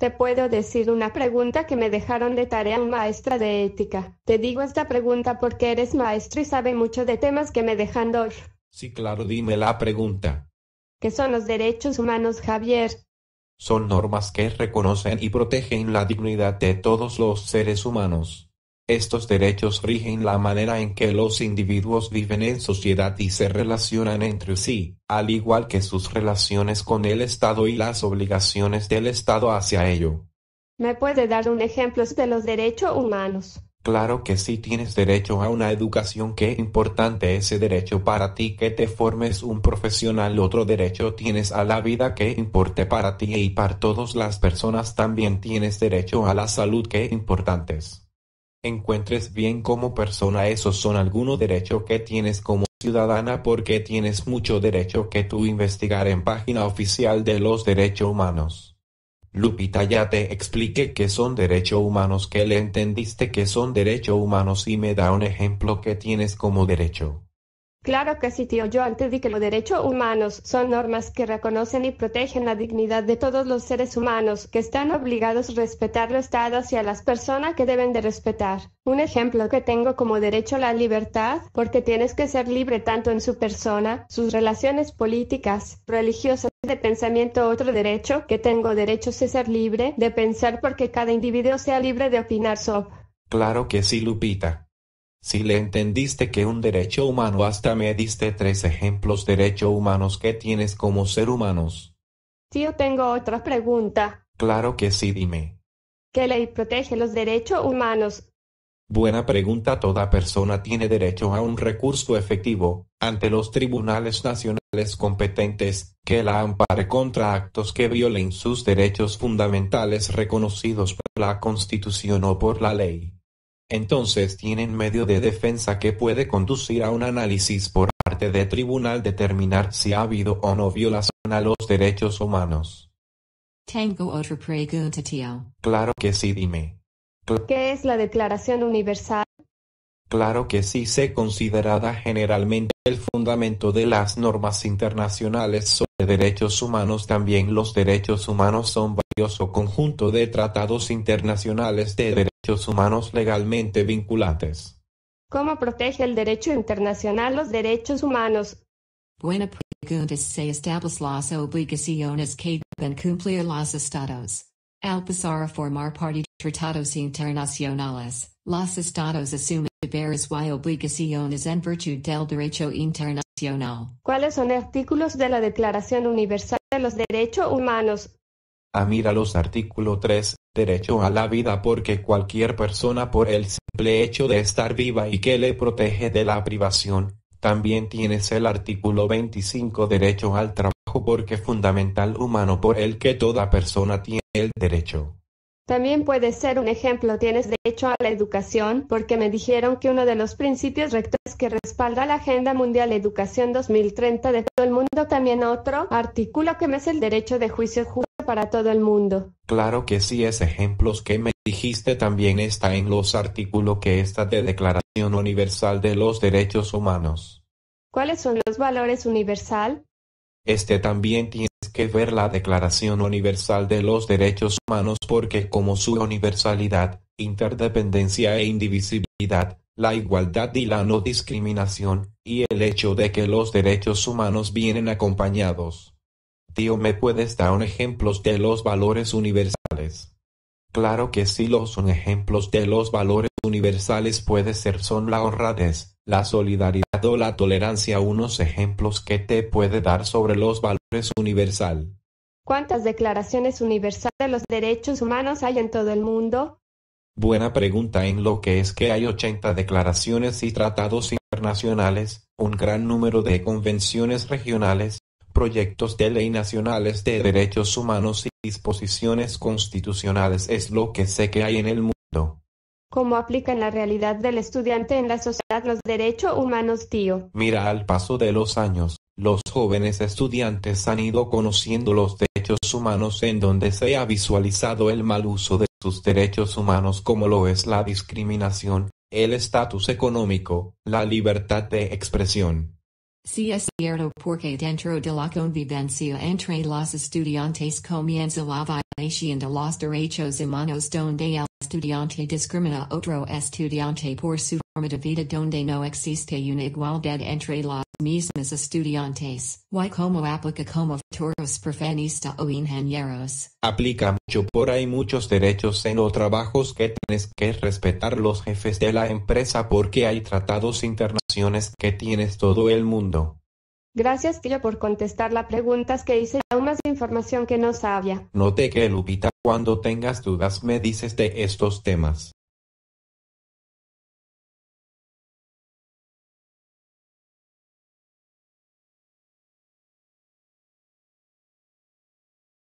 Te puedo decir una pregunta que me dejaron de tarea un maestra de ética. Te digo esta pregunta porque eres maestro y sabe mucho de temas que me dejan dor. Sí, claro, dime la pregunta. ¿Qué son los derechos humanos, Javier? Son normas que reconocen y protegen la dignidad de todos los seres humanos. Estos derechos rigen la manera en que los individuos viven en sociedad y se relacionan entre sí, al igual que sus relaciones con el Estado y las obligaciones del Estado hacia ello. ¿Me puede dar un ejemplo de los derechos humanos? Claro que sí tienes derecho a una educación, qué importante ese derecho para ti que te formes un profesional, otro derecho tienes a la vida que importe para ti y para todas las personas también tienes derecho a la salud, qué importantes encuentres bien como persona esos son algunos derechos que tienes como ciudadana porque tienes mucho derecho que tú investigar en página oficial de los derechos humanos. Lupita ya te expliqué que son derechos humanos que le entendiste que son derechos humanos y me da un ejemplo que tienes como derecho. Claro que sí, tío. Yo antes di que los derechos humanos son normas que reconocen y protegen la dignidad de todos los seres humanos, que están obligados a respetar los estados y a las personas que deben de respetar. Un ejemplo que tengo como derecho a la libertad, porque tienes que ser libre tanto en su persona, sus relaciones políticas, religiosas, de pensamiento otro derecho, que tengo derecho a ser libre de pensar porque cada individuo sea libre de opinar sobre. Claro que sí, Lupita. Si le entendiste que un derecho humano hasta me diste tres ejemplos de derechos humanos que tienes como ser humanos. yo tengo otra pregunta. Claro que sí, dime. ¿Qué ley protege los derechos humanos? Buena pregunta. Toda persona tiene derecho a un recurso efectivo ante los tribunales nacionales competentes que la ampare contra actos que violen sus derechos fundamentales reconocidos por la Constitución o por la ley entonces tienen medio de defensa que puede conducir a un análisis por parte de tribunal determinar si ha habido o no violación a los derechos humanos. Tengo Claro que sí, dime. ¿Qué es la Declaración Universal? Claro que sí, se considerada generalmente el fundamento de las normas internacionales sobre derechos humanos. También los derechos humanos son varios o conjunto de tratados internacionales de derechos humanos legalmente vinculantes. ¿Cómo protege el derecho internacional los derechos humanos? Buena pregunta. Se establece las obligaciones que deben cumplir los estados. Al pasar a formar parte de tratados internacionales, los estados asumen deberes y obligaciones en virtud del derecho internacional. ¿Cuáles son artículos de la Declaración Universal de los Derechos Humanos? A ah, mira los artículo 3 derecho a la vida porque cualquier persona por el simple hecho de estar viva y que le protege de la privación. También tienes el artículo 25 derecho al trabajo porque fundamental humano por el que toda persona tiene el derecho. También puede ser un ejemplo, tienes derecho a la educación, porque me dijeron que uno de los principios rectores que respalda la Agenda Mundial Educación 2030 de todo el mundo, también otro artículo que me es el derecho de juicio para todo el mundo. Claro que sí, es ejemplos que me dijiste también está en los artículos que está de Declaración Universal de los Derechos Humanos. ¿Cuáles son los valores universal? Este también tienes que ver la Declaración Universal de los Derechos Humanos porque como su universalidad, interdependencia e indivisibilidad, la igualdad y la no discriminación, y el hecho de que los derechos humanos vienen acompañados Tío me puedes dar un ejemplo de los valores universales. Claro que sí los son ejemplos de los valores universales puede ser son la honradez, la solidaridad o la tolerancia unos ejemplos que te puede dar sobre los valores universal. ¿Cuántas declaraciones universales de los derechos humanos hay en todo el mundo? Buena pregunta en lo que es que hay 80 declaraciones y tratados internacionales, un gran número de convenciones regionales, proyectos de ley nacionales de derechos humanos y disposiciones constitucionales es lo que sé que hay en el mundo. ¿Cómo aplican la realidad del estudiante en la sociedad los derechos humanos, tío? Mira, al paso de los años, los jóvenes estudiantes han ido conociendo los derechos humanos en donde se ha visualizado el mal uso de sus derechos humanos como lo es la discriminación, el estatus económico, la libertad de expresión, Si es cierto porque dentro de la convivencia entre los estudiantes comienza la violación de los derechos humanos donde el estudiante discrimina otro estudiante por su donde no existe una igualdad entre estudiantes. Y como aplica como futuros profanistas o ingenieros. Aplica mucho por ahí muchos derechos en los trabajos que tienes que respetar los jefes de la empresa porque hay tratados internacionales que tienes todo el mundo. Gracias, Tío, por contestar las preguntas que hice aún más información que no sabía. Note que, Lupita, cuando tengas dudas me dices de estos temas.